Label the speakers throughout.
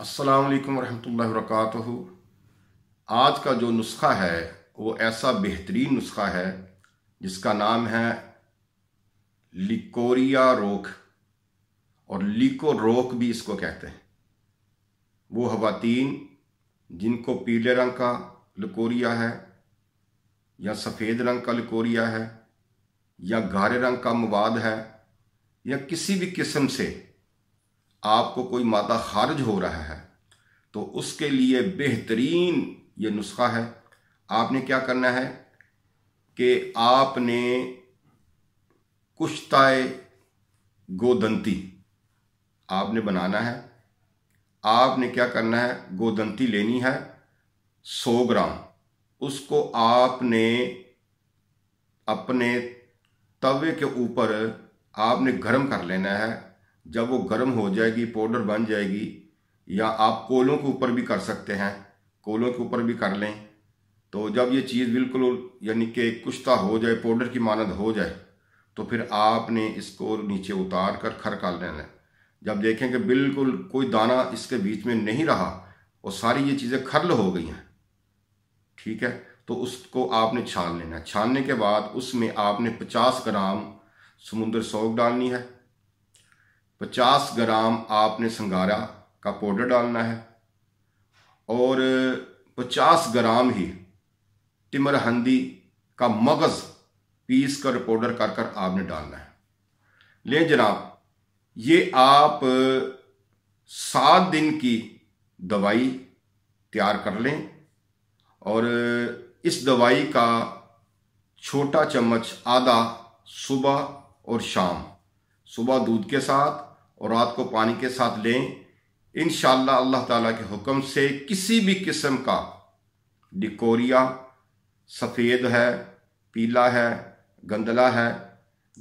Speaker 1: असलकम वरहमल वर्क आज का जो नुस्खा है वो ऐसा बेहतरीन नुस्खा है जिसका नाम है लिकोरिया रोक और लिको रोक भी इसको कहते हैं वो हवातीन जिनको पीले रंग का लिकोरिया है या सफ़ेद रंग का लिकोरिया है या गारे रंग का मवाद है या किसी भी किस्म से आपको कोई मादा खारिज हो रहा है तो उसके लिए बेहतरीन ये नुस्खा है आपने क्या करना है कि आपने कुश्ताए गोदंती आपने बनाना है आपने क्या करना है गोदंती लेनी है सौ ग्राम उसको आपने अपने तवे के ऊपर आपने गर्म कर लेना है जब वो गर्म हो जाएगी पाउडर बन जाएगी या आप कोलों के ऊपर भी कर सकते हैं कोलों के ऊपर भी कर लें तो जब ये चीज़ बिल्कुल यानी कि कुश्ता हो जाए पाउडर की मानद हो जाए तो फिर आपने इसको नीचे उतार कर खर कर लेना है जब देखें कि बिल्कुल कोई दाना इसके बीच में नहीं रहा और सारी ये चीज़ें खरल हो गई हैं ठीक है तो उसको आपने छान लेना है छानने के बाद उसमें आपने 50 ग्राम समुंदर सौक डालनी है पचास ग्राम आपने संगारा का पाउडर डालना है और पचास ग्राम ही हंदी का मगज़ पीस कर पाउडर कर कर आपने डालना है ले जनाब ये आप सात दिन की दवाई तैयार कर लें और इस दवाई का छोटा चम्मच आधा सुबह और शाम सुबह दूध के साथ और रात को पानी के साथ लें इन अल्लाह ताला के हुक्म से किसी भी किस्म का डिकोरिया सफ़ेद है पीला है गंदला है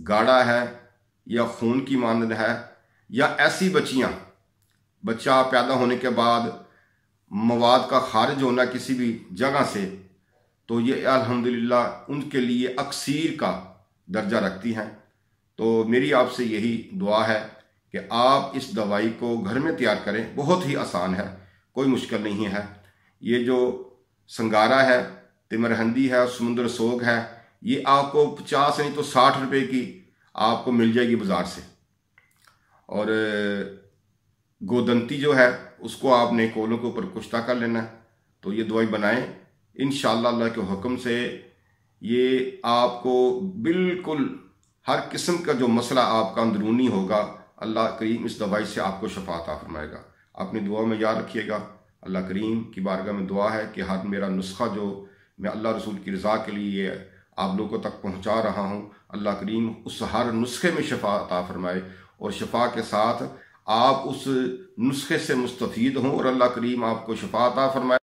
Speaker 1: गाढ़ा है या खून की मानद है या ऐसी बच्चियाँ बच्चा पैदा होने के बाद मवाद का खारिज होना किसी भी जगह से तो ये अल्हम्दुलिल्लाह उनके लिए अक्सीर का दर्जा रखती हैं तो मेरी आपसे यही दुआ है कि आप इस दवाई को घर में तैयार करें बहुत ही आसान है कोई मुश्किल नहीं है ये जो संगारा है तिमरहंदी है समुंदर सोग है ये आपको पचास नहीं तो साठ रुपए की आपको मिल जाएगी बाज़ार से और गोदंती जो है उसको आपने कोलों के ऊपर कुश्ता कर लेना है तो ये दवाई बनाएं इन अल्लाह के हुक्म से ये आपको बिल्कुल हर किस्म का जो मसला आपका अंदरूनी होगा अल्लाह करीम इस दवाई से आपको शफात आ फरमाएगा अपनी दुआ में याद रखिएगा अल्लाह करीम की बारगाह में दुआ है कि हर मेरा नुस्खा जो मैं अल्लाह रसूल की रज़ा के लिए आप लोगों तक पहुँचा रहा हूँ अल्लाह करीम उस हर नुस्खे में शफात फरमाए और शफा के साथ आप उस नुस्खे से मुस्तफ़ीद हों और अल्लाह करीम आपको शफा अता फरमाए